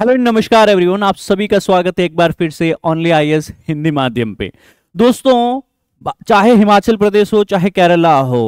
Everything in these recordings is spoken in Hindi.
हेलो नमस्कार एवरीवन आप सभी का स्वागत है एक बार फिर से ऑनली आई हिंदी माध्यम पे दोस्तों चाहे हिमाचल प्रदेश हो चाहे केरला हो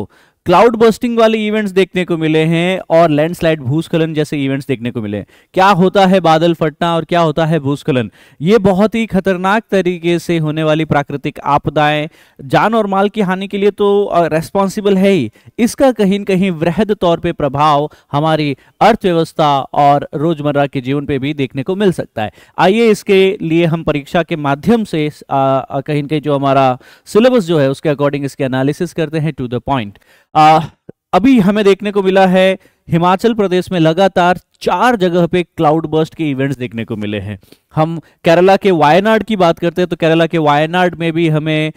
क्लाउड बस्टिंग वाले इवेंट्स देखने को मिले हैं और लैंडस्लाइड भूस्खलन जैसे इवेंट्स देखने को मिले क्या होता है बादल फटना और क्या होता है भूस्खलन ये बहुत ही खतरनाक तरीके से होने वाली प्राकृतिक आपदाएं जान और माल की हानि के लिए तो रेस्पॉन्सिबल है ही इसका कहीं कहीं वृहद तौर पर प्रभाव हमारी अर्थव्यवस्था और रोजमर्रा के जीवन पर भी देखने को मिल सकता है आइए इसके लिए हम परीक्षा के माध्यम से कहीं कहीं जो हमारा सिलेबस जो है उसके अकॉर्डिंग इसके एनालिसिस करते हैं टू द पॉइंट आ, अभी हमें देखने को मिला है हिमाचल प्रदेश में लगातार चार जगह पे क्लाउड बर्स्ट के इवेंट्स देखने को मिले हैं हम केरला के वायनाड की बात करते हैं तो केरला के वायनाड में भी हमें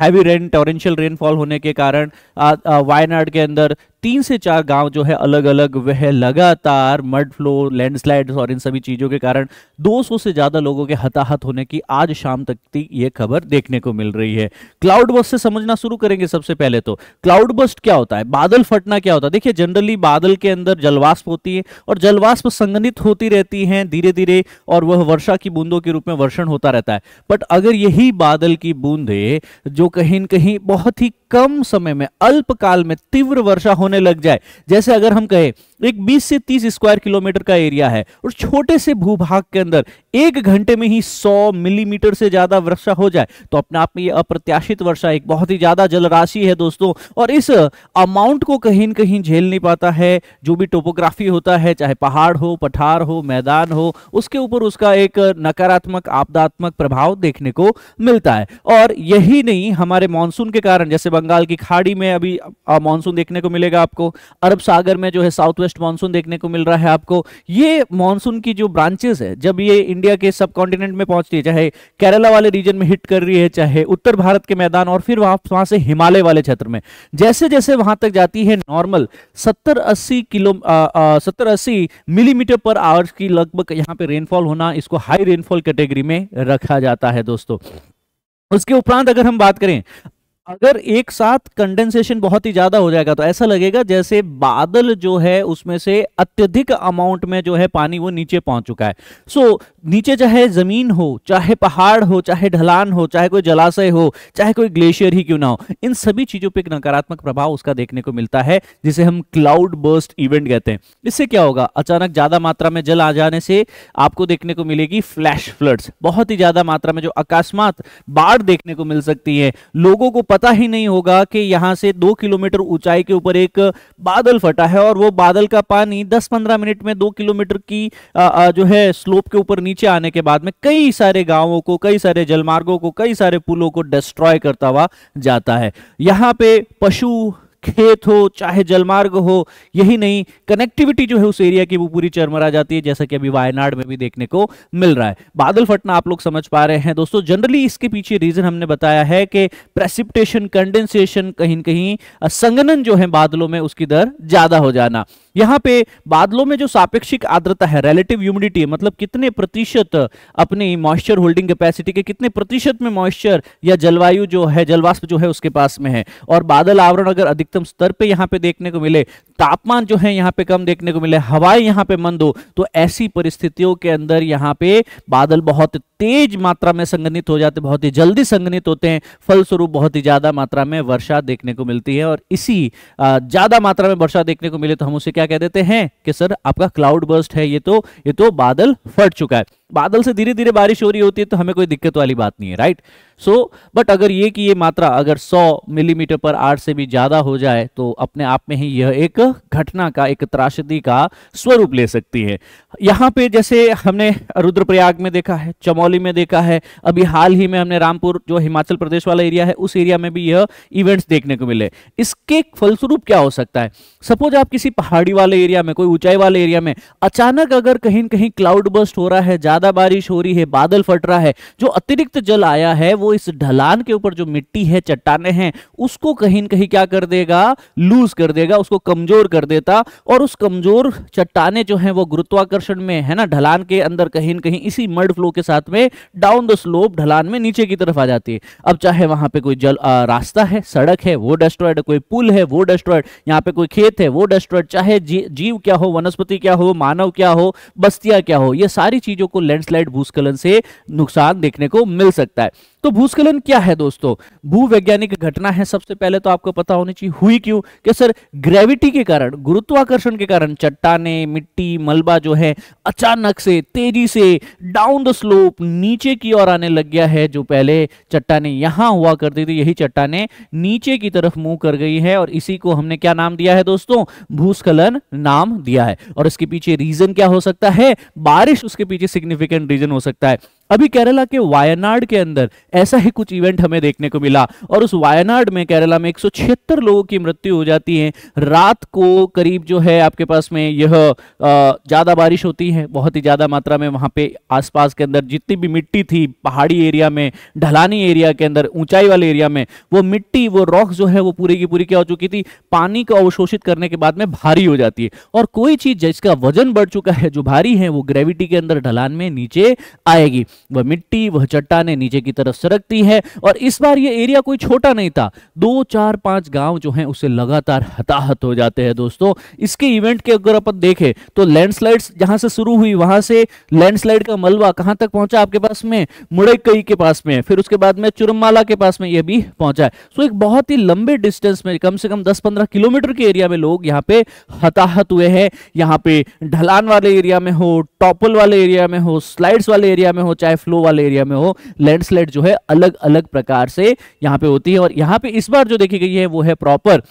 हैवी रेन टोरेंशियल रेनफॉल होने के कारण वायनाड के अंदर तीन से चार गांव जो है अलग अलग वह लगातार मड फ्लो लैंडस्लाइड और इन सभी चीज़ों के कारण 200 से ज़्यादा लोगों के हताहत होने की आज शाम तक की यह खबर देखने को मिल रही है क्लाउड बस्ट से समझना शुरू करेंगे सबसे पहले तो क्लाउड बस्ट क्या होता है बादल फटना क्या होता है देखिए जनरली बादल के अंदर जलवाष्प होती है और जलवाष्प संगठित होती रहती है धीरे धीरे और वह वर्षा की बूंदों के रूप में वर्षण होता रहता है बट अगर यही बादल की बूंदे जो कहीं न कहीं बहुत ही कम समय में अल्पकाल में तीव्र वर्षा होने लग जाए जैसे अगर हम कहें एक 20 से 30 स्क्वायर किलोमीटर का एरिया है और छोटे से भूभाग के अंदर एक घंटे में ही 100 मिलीमीटर से ज्यादा वर्षा हो जाए तो अपने आप में ये अप्रत्याशित वर्षा एक बहुत ही ज्यादा जलराशि है दोस्तों और इस अमाउंट को कहीं ना कहीं झेल नहीं पाता है जो भी टोपोग्राफी होता है चाहे पहाड़ हो पठार हो मैदान हो उसके ऊपर उसका एक नकारात्मक आपदात्मक प्रभाव देखने को मिलता है और यही नहीं हमारे मानसून के कारण जैसे बंगाल की खाड़ी में अभी मानसून देखने को मिलेगा आपको अरब सागर में जो है साउथ वेस्ट मानसून देखने को मिल रहा है आपको ये मानसून की जो ब्रांचेस है जब ये इंडिया के सब कॉन्टिनेंट में पहुंचती है चाहे केरला वाले रीजन में हिट कर रही है चाहे उत्तर भारत के मैदान और फिर वहां वहां से हिमालय वाले क्षेत्र में जैसे जैसे वहां तक जाती है नॉर्मल सत्तर अस्सी किलो सत्तर अस्सी मिलीमीटर पर आवर्स की लगभग यहाँ पे रेनफॉल होना इसको हाई रेनफॉल कैटेगरी में रखा जाता है दोस्तों उसके उपरांत अगर हम बात करें अगर एक साथ कंडेंसेशन बहुत ही ज्यादा हो जाएगा तो ऐसा लगेगा जैसे बादल जो है उसमें से अत्यधिक अमाउंट में जो है पानी वो नीचे पहुंच चुका है सो so, नीचे चाहे जमीन हो चाहे पहाड़ हो चाहे ढलान हो चाहे कोई जलाशय हो चाहे कोई ग्लेशियर ही क्यों ना हो इन सभी चीजों पर एक नकारात्मक प्रभाव उसका देखने को मिलता है जिसे हम क्लाउड बर्स्ट इवेंट कहते हैं इससे क्या होगा अचानक ज्यादा मात्रा में जल आ जाने से आपको देखने को मिलेगी फ्लैश फ्लड्स बहुत ही ज्यादा मात्रा में जो अकस्मात बाढ़ देखने को मिल सकती है लोगों को पता ही नहीं होगा कि यहाँ से दो किलोमीटर ऊंचाई के ऊपर एक बादल फटा है और वो बादल का पानी 10-15 मिनट में दो किलोमीटर की आ, आ, जो है स्लोप के ऊपर नीचे आने के बाद में कई सारे गांवों को कई सारे जलमार्गों को कई सारे पुलों को डिस्ट्रॉय करता हुआ जाता है यहाँ पे पशु खेत हो चाहे जलमार्ग हो यही नहीं कनेक्टिविटी जो है उस एरिया की वो पूरी चरमरा जाती है जैसा कि अभी वायनाड में भी देखने को मिल रहा है बादल फटना आप लोग समझ पा रहे हैं दोस्तों जनरली इसके पीछे रीजन हमने बताया है कि प्रेसिपिटेशन कंडेंसेशन कहीं कहीं संगनन जो है बादलों में उसकी दर ज्यादा हो जाना यहाँ पे बादलों में जो सापेक्षिक आर्द्रता है रिलेटिव ह्यूमिडिटी मतलब कितने प्रतिशत अपनी मॉइस्चर होल्डिंग कैपेसिटी के कितने प्रतिशत में मॉइस्चर या जलवायु जो है जलवाष्प जो है उसके पास में है और बादल आवरण अगर अधिकतम स्तर पे यहाँ पे देखने को मिले तापमान जो है यहाँ पे कम देखने को मिले हवाएं यहाँ पे मंद हो तो ऐसी परिस्थितियों के अंदर यहाँ पे बादल बहुत तेज मात्रा में संगनित हो जाते बहुत ही जल्दी संगनित होते हैं फलस्वरूप बहुत ही ज्यादा मात्रा में वर्षा देखने को मिलती है और इसी ज्यादा मात्रा में वर्षा देखने को मिले तो हम उसे क्या क्या कह देते हैं कि सर आपका क्लाउड बर्स्ट है ये तो ये तो बादल फट चुका है बादल से धीरे धीरे बारिश हो रही होती है तो हमें कोई दिक्कत वाली बात नहीं है राइट सो so, बट अगर ये कि ये मात्रा अगर 100 मिलीमीटर पर आर से भी ज्यादा हो जाए तो अपने आप में ही यह एक घटना का एक त्रासदी का स्वरूप ले सकती है यहाँ पे जैसे हमने रुद्रप्रयाग में देखा है चमौली में देखा है अभी हाल ही में हमने रामपुर जो हिमाचल प्रदेश वाला एरिया है उस एरिया में भी यह इवेंट्स देखने को मिले इसके फलस्वरूप क्या हो सकता है सपोज आप किसी पहाड़ी वाले एरिया में कोई ऊंचाई वाले एरिया में अचानक अगर कहीं कहीं क्लाउड बस्ट हो रहा है ज्यादा ज्यादा बारिश हो रही है बादल फट रहा है जो अतिरिक्त जल आया है वो इस ढलान के ऊपर जो मिट्टी है चट्टाने हैं उसको कहीं ना कहीं क्या कर देगा लूज कर देगा उसको कमजोर कर देता और उस कमजोर चट्टाने जो है वो गुरुत्वाकर्षण में है ना ढलान के अंदर कहीं ना कहीं इसी मर्ड फ्लो के साथ में डाउन द स्लोप ढलान में नीचे की तरफ आ जाती है अब चाहे वहां पे कोई जल आ, रास्ता है सड़क है वो डेस्ट्रॉयड कोई पुल है वो डेस्ट्रॉयड यहाँ पे कोई खेत है वो डेस्ट्रॉयड चाहे जी, जीव क्या हो वनस्पति क्या हो मानव क्या हो बस्तियां क्या हो ये सारी चीजों को ले लैंडस्लाइड भूस्खलन से नुकसान देखने को मिल सकता है तो भूस्खलन क्या है दोस्तों भूवैज्ञानिक घटना है सबसे पहले तो आपको पता होनी चाहिए हुई क्यों कि सर ग्रेविटी के कारण गुरुत्वाकर्षण के कारण चट्टाने मिट्टी मलबा जो है अचानक से तेजी से डाउन द स्लोप नीचे की ओर आने लग गया है जो पहले चट्टाने यहां हुआ करती थी यही चट्टाने नीचे की तरफ मुंह कर गई है और इसी को हमने क्या नाम दिया है दोस्तों भूस्खलन नाम दिया है और इसके पीछे रीजन क्या हो सकता है बारिश उसके पीछे सिग्निफिक सिग्निफिकेंट रीजन हो सकता है अभी केरला के वायनाड के अंदर ऐसा ही कुछ इवेंट हमें देखने को मिला और उस वायनाड में केरला में एक लोगों की मृत्यु हो जाती है रात को करीब जो है आपके पास में यह ज़्यादा बारिश होती है बहुत ही ज़्यादा मात्रा में वहाँ पे आसपास के अंदर जितनी भी मिट्टी थी पहाड़ी एरिया में ढलानी एरिया के अंदर ऊंचाई वाले एरिया में वो मिट्टी वो रॉक जो है वो पूरी की पूरी क्या हो चुकी थी पानी को अवशोषित करने के बाद में भारी हो जाती है और कोई चीज़ जिसका वजन बढ़ चुका है जो भारी है वो ग्रेविटी के अंदर ढलान में नीचे आएगी वह मिट्टी वह चट्टाने नीचे की तरफ सरकती है और इस बार ये एरिया कोई छोटा नहीं था दो चार पांच गांव जो है उसे लगातार हताहत हो जाते हैं दोस्तों इसके इवेंट के अगर अपन देखें तो लैंडस्लाइड्स जहां से शुरू हुई वहां से लैंडस्लाइड का मलबा कहां तक पहुंचा आपके पास में मुड़कई के पास में फिर उसके बाद में चुरमाला के पास में यह भी पहुंचा है सो तो एक बहुत ही लंबे डिस्टेंस में कम से कम दस पंद्रह किलोमीटर के एरिया में लोग यहाँ पे हताहत हुए हैं यहाँ पे ढलान वाले एरिया में हो टॉपल वाले एरिया में हो स्लाइड्स वाले एरिया में हो चाहे फ्लो वाले एरिया में हो लैंडस्लाइड जो है अलग अलग प्रकार से यहाँ पे होती है और यहाँ पे इस बार जो देखी गई है वो है प्रॉपर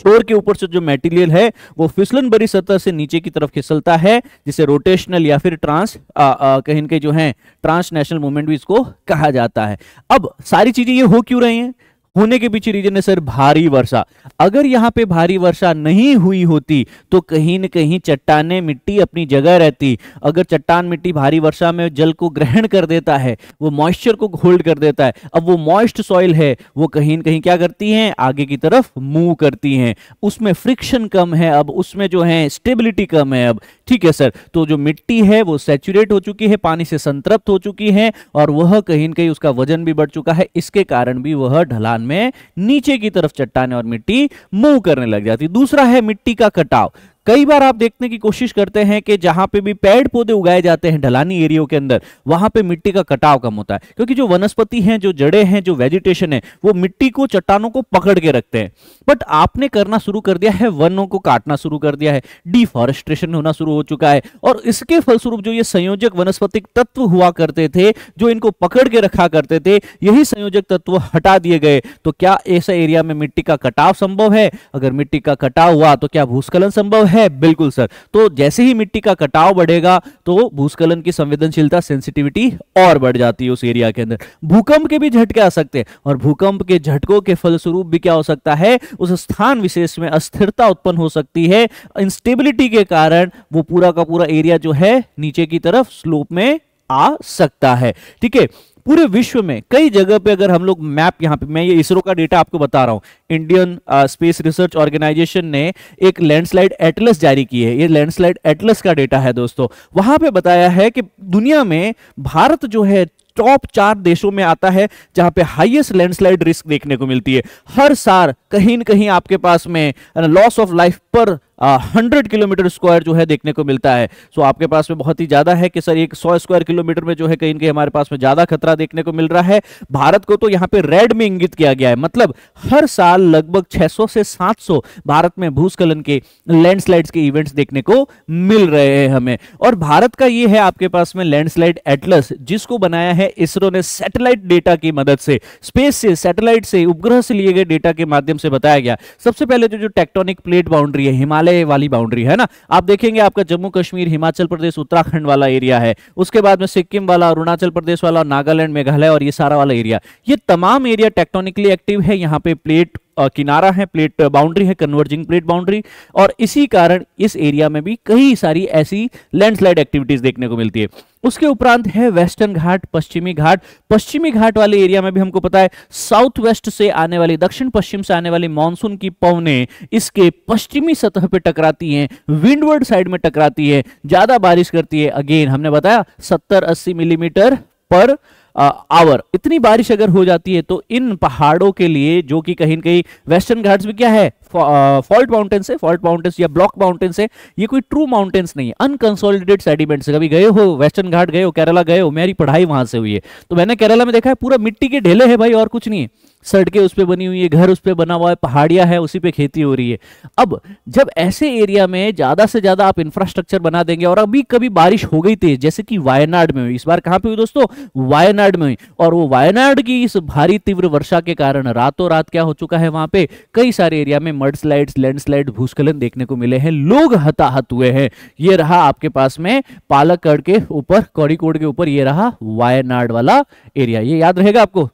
छोर के ऊपर से जो मेटीरियल है वो फिसलन भरी सतह से नीचे की तरफ खिसलता है जिसे रोटेशनल या फिर ट्रांस कहीं के जो है ट्रांसनेशनल मूवमेंट भी इसको कहा जाता है अब सारी चीजें ये हो क्यों रही हैं होने के पीछे रीजन है सर भारी वर्षा अगर यहाँ पे भारी वर्षा नहीं हुई होती तो कहीं न कहीं चट्टाने मिट्टी अपनी जगह रहती अगर चट्टान मिट्टी भारी वर्षा में जल को ग्रहण कर देता है वो मॉइस्चर को होल्ड कर देता है अब वो मॉइस्ट सॉइल है वो कहीं न कहीं क्या करती है आगे की तरफ मूव करती है उसमें फ्रिक्शन कम है अब उसमें जो है स्टेबिलिटी कम है अब ठीक है सर तो जो मिट्टी है वो सेचुरेट हो चुकी है पानी से संतृप्त हो चुकी है और वह कहीं ना कहीं उसका वजन भी बढ़ चुका है इसके कारण भी वह ढलान में नीचे की तरफ चट्टाने और मिट्टी मूव करने लग जाती दूसरा है मिट्टी का कटाव कई बार आप देखने की कोशिश करते हैं कि जहां पे भी पेड़ पौधे उगाए जाते हैं ढलानी एरियो के अंदर वहां पे मिट्टी का कटाव कम होता है क्योंकि जो वनस्पति हैं जो जड़े हैं जो वेजिटेशन है वो मिट्टी को चट्टानों को पकड़ के रखते हैं बट आपने करना शुरू कर दिया है वनों को काटना शुरू कर दिया है डिफॉरेस्ट्रेशन होना शुरू हो चुका है और इसके फलस्वरूप जो ये संयोजक वनस्पतिक तत्व हुआ करते थे जो इनको पकड़ के रखा करते थे यही संयोजक तत्व हटा दिए गए तो क्या ऐसे एरिया में मिट्टी का कटाव संभव है अगर मिट्टी का कटाव हुआ तो क्या भूस्खलन संभव है है बिल्कुल सर तो जैसे ही मिट्टी का कटाव बढ़ेगा तो भूस्खलन की संवेदनशीलता सेंसिटिविटी और बढ़ जाती है उस एरिया के अंदर भूकंप के भी झटके आ सकते हैं और भूकंप के झटकों के फलस्वरूप भी क्या हो सकता है उस स्थान विशेष में अस्थिरता उत्पन्न हो सकती है इंस्टेबिलिटी के कारण वो पूरा का पूरा एरिया जो है नीचे की तरफ स्लोप में आ सकता है ठीक है पूरे विश्व में कई जगह पे अगर हम लोग मैप यहाँ पे मैं ये इसरो का डेटा आपको बता रहा हूँ इंडियन स्पेस रिसर्च ऑर्गेनाइजेशन ने एक लैंडस्लाइड एटलस जारी की है ये लैंडस्लाइड एटलस का डेटा है दोस्तों वहां पे बताया है कि दुनिया में भारत जो है टॉप चार देशों में आता है जहां पे हाईएस्ट लैंडस्लाइड रिस्क देखने को मिलती है हर साल कहीं न कहीं आपके पास में loss of life per hundred kilometer square जो है देखने को मिलता है सो आपके पास में बहुत ही ज्यादा है कि सर एक सौ स्क्वायर किलोमीटर में जो है कहीं कहीं हमारे पास में ज्यादा खतरा देखने को मिल रहा है भारत को तो यहाँ पे रेड में इंगित किया गया है मतलब हर साल लगभग 600 से 700 भारत में भूस्खलन के लैंडस्लाइड्स के इवेंट्स देखने को मिल रहे हैं हमें और भारत का ये है आपके पास में लैंडस्लाइड एटलस जिसको बनाया है इसरो ने सैटेलाइट डेटा की मदद से स्पेस से सैटेलाइट से उपग्रह से लिए गए डेटा के माध्यम से बताया गया सबसे पहले तो जो जो टेक्टोनिक प्लेट बाउंड्री है हिमालय हिमालय वाली बाउंड्री है ना आप देखेंगे आपका जम्मू कश्मीर हिमाचल प्रदेश उत्तराखंड वाला एरिया है उसके बाद में सिक्किम वाला अरुणाचल प्रदेश वाला नागालैंड मेघालय और ये सारा वाला एरिया ये तमाम एरिया टेक्टोनिकली एक्टिव है यहाँ पे प्लेट किनारा है प्लेट बाउंड्री है कन्वर्जिंग प्लेट बाउंड्री और इसी कारण इस एरिया में भी कई सारी ऐसी लैंडस्लाइड एक्टिविटीज देखने को मिलती है उसके उपरांत है वेस्टर्न घाट पश्चिमी घाट पश्चिमी घाट वाले एरिया में भी हमको पता है साउथ वेस्ट से आने वाली दक्षिण पश्चिम से आने वाली मानसून की पवने इसके पश्चिमी सतह पर टकराती हैं विंडवर्ड साइड में टकराती है ज्यादा बारिश करती है अगेन हमने बताया सत्तर अस्सी मिलीमीटर पर आवर इतनी बारिश अगर हो जाती है तो इन पहाड़ों के लिए जो कि कहीं कहीं वेस्टर्न घाट्स में क्या है फॉल्ट माउंटेन्स है फॉल्ट माउंटेन्स या ब्लॉक माउंटेन्स है ये कोई ट्रू माउंटेन्स नहीं है अनकंसोलिडेटेड सेडिमेंट्स कभी गए हो वेस्टर्न घाट गए हो केरला गए हो मेरी पढ़ाई वहां से हुई है तो मैंने केरला में देखा है पूरा मिट्टी के ढेले है भाई और कुछ नहीं है सड़कें उस पर बनी हुई है घर उस पर बना हुआ है पहाड़ियां है उसी पे खेती हो रही है अब जब ऐसे एरिया में ज़्यादा से ज़्यादा आप इंफ्रास्ट्रक्चर बना देंगे और अभी कभी बारिश हो गई थी जैसे कि वायनाड में हुई इस बार कहाँ पे हुई दोस्तों वायनाड में हुई और वो वायनाड की इस भारी तीव्र वर्षा के कारण रातों रात क्या हो चुका है वहां पे कई सारे एरिया में मड स्लाइड लैंडस्लाइड भूस्खलन देखने को मिले हैं लोग हताहत हुए हैं ये रहा आपके पास में पालकड़ के ऊपर कौड़ीकोड के ऊपर ये रहा वायनाड वाला एरिया ये याद रहेगा आपको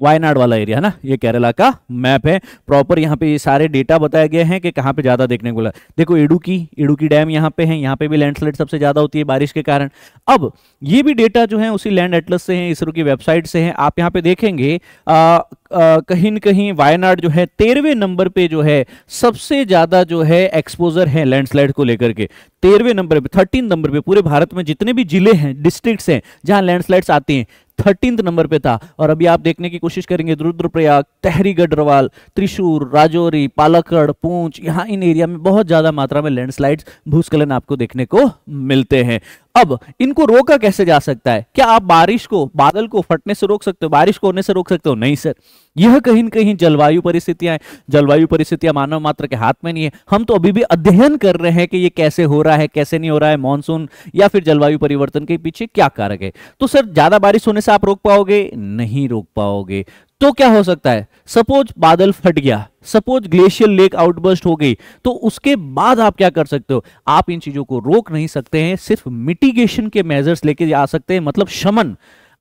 वायनाड वाला एरिया है ना ये केरला का मैप है प्रॉपर यहाँ पे ये सारे डेटा बताए गए हैं कि कहाँ पे ज़्यादा देखने को मिला देखो इडुकी इडुकी डैम यहाँ पे है यहाँ पे भी लैंडस्लाइड सबसे ज़्यादा होती है बारिश के कारण अब ये भी डेटा जो है उसी लैंड एटलस से है इसरो की वेबसाइट से है आप यहाँ पे देखेंगे आ, आ, कहीं ना कहीं वायनाड जो है तेरहवें नंबर पे जो है सबसे ज़्यादा जो है एक्सपोजर है लैंडस्लाइड को लेकर के तेरहवें नंबर पे थर्टीन नंबर पे पूरे भारत में जितने भी जिले हैं डिस्ट्रिक्ट्स हैं जहां लैंडस्लाइड्स आती हैं थर्टींथ नंबर पे था और अभी आप देखने की कोशिश करेंगे रुद्रप्रयाग तहरी गढ़वाल त्रिशूर राजौरी पालकड़ पूंछ यहाँ इन एरिया में बहुत ज़्यादा मात्रा में लैंडस्लाइड्स भूस्खलन आपको देखने को मिलते हैं अब इनको रोका कैसे जा सकता है क्या आप बारिश को बादल को फटने से रोक सकते हो बारिश को होने से रोक सकते हो नहीं सर यह कहीं ना कहीं जलवायु परिस्थितियां जलवायु परिस्थितियां मानव मात्र के हाथ में नहीं है हम तो अभी भी अध्ययन कर रहे हैं कि यह कैसे हो रहा है कैसे नहीं हो रहा है मानसून या फिर जलवायु परिवर्तन के पीछे क्या कारक है तो सर ज्यादा बारिश होने से आप रोक पाओगे नहीं रोक पाओगे तो क्या हो सकता है सपोज बादल फट गया सपोज ग्लेशियर लेक आउटबर्स्ट हो गई तो उसके बाद आप क्या कर सकते हो आप इन चीजों को रोक नहीं सकते हैं सिर्फ मिटिगेशन के मेजर्स लेके आ सकते हैं मतलब शमन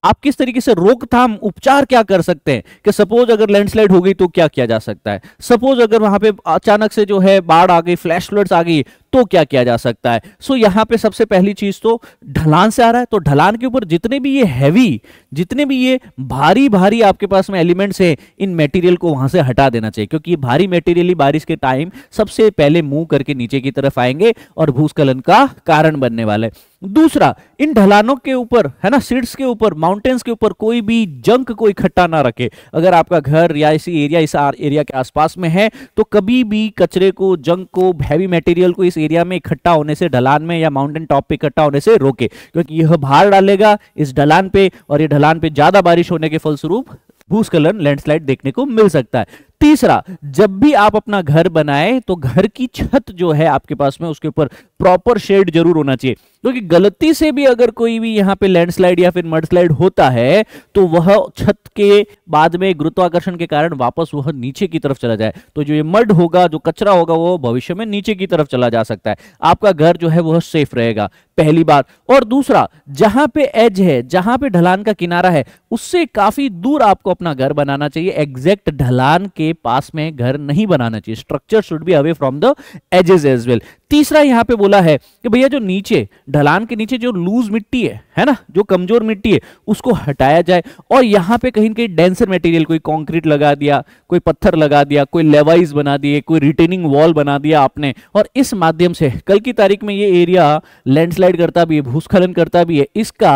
आप किस तरीके से रोकथाम उपचार क्या कर सकते हैं कि सपोज अगर लैंडस्लाइड हो गई तो क्या किया जा सकता है सपोज अगर वहां पे अचानक से जो है बाढ़ आ गई फ्लैश फ्लड्स आ गई तो क्या किया जा सकता है सो so, यहां पे सबसे पहली चीज तो ढलान से आ रहा है तो ढलान के ऊपर जितने भी ये हैवी जितने भी ये भारी भारी आपके पास में एलिमेंट्स हैं इन मटेरियल को वहां से हटा देना चाहिए क्योंकि ये भारी मटेरियल ही बारिश के टाइम सबसे पहले मुंह करके नीचे की तरफ आएंगे और भूस्खलन का कारण बनने वाला है दूसरा इन ढलानों के ऊपर है ना सीड्स के ऊपर माउंटेन्स के ऊपर कोई भी जंक को इकट्ठा ना रखे अगर आपका घर या इसी एरिया इस एरिया के आसपास में है तो कभी भी कचरे को जंक को हैवी मटेरियल को इस एरिया में इकट्ठा होने से ढलान में या माउंटेन टॉप पे इकट्ठा होने से रोके क्योंकि यह भार डालेगा इस ढलान पे और ये ढलान पे ज्यादा बारिश होने के फलस्वरूप भूस्खलन लैंडस्लाइड देखने को मिल सकता है तीसरा जब भी आप अपना घर बनाए तो घर की छत जो है आपके पास में उसके ऊपर प्रॉपर शेड जरूर होना चाहिए क्योंकि गलती से भी अगर कोई भी यहाँ पे लैंडस्लाइड या फिर मडस्लाइड होता है तो वह छत के बाद में गुरुत्वाकर्षण के कारण वापस वह नीचे की तरफ चला जाए तो जो ये मड होगा जो कचरा होगा वो भविष्य में नीचे की तरफ चला जा सकता है आपका घर जो है वह सेफ रहेगा पहली बात और दूसरा जहां पे एज है जहां पे ढलान का किनारा है उससे काफी दूर आपको अपना घर बनाना चाहिए एग्जैक्ट ढलान के पास में घर नहीं बनाना चाहिए structure should be away from the edges as well तीसरा यहां पे बोला है कि भैया जो नीचे ढलान के नीचे जो लूज मिट्टी है है ना जो कमजोर मिट्टी है उसको हटाया जाए और यहाँ पे कहीं कहीं डेंसर मटेरियल कोई कंक्रीट लगा दिया कोई पत्थर लगा दिया कोई लेवाइज बना दिए कोई रिटेनिंग वॉल बना दिया आपने और इस माध्यम से कल की तारीख में ये एरिया लैंडस्लाइड करता भी है भूस्खलन करता भी है इसका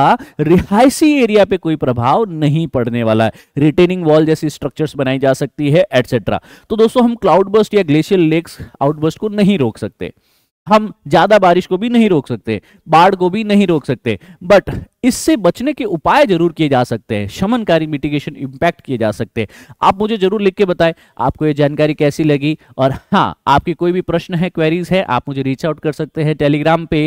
रिहायशी एरिया पे कोई प्रभाव नहीं पड़ने वाला है रिटेनिंग वॉल जैसी स्ट्रक्चर बनाई जा सकती है एटसेट्रा तो दोस्तों हम क्लाउड बस्ट या ग्लेशियर लेक्स आउटबस्ट को नहीं रोक सकते हम ज्यादा बारिश को भी नहीं रोक सकते बाढ़ को भी नहीं रोक सकते बट इससे बचने के उपाय जरूर किए जा सकते हैं शमनकारी मिटिगेशन इम्पैक्ट किए जा सकते हैं आप मुझे जरूर लिख के बताएं आपको ये जानकारी कैसी लगी और हाँ आपके कोई भी प्रश्न है क्वेरीज है आप मुझे रीच आउट कर सकते हैं टेलीग्राम पे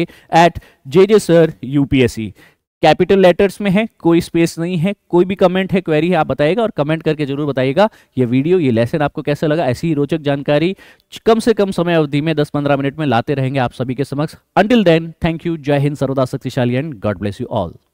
at J J sir UPSC capital letters में है कोई स्पेस नहीं है कोई भी कमेंट है क्वेरी है आप बताइएगा और कमेंट करके जरूर बताइएगा ये वीडियो ये लेसन आपको कैसा लगा ऐसी ही रोचक जानकारी कम से कम समय अवधि में 10-15 मिनट में लाते रहेंगे आप सभी के समक्ष अंटिल देन थैंक यू जय हिंद सर्वदा शक्तिशाली and God bless you all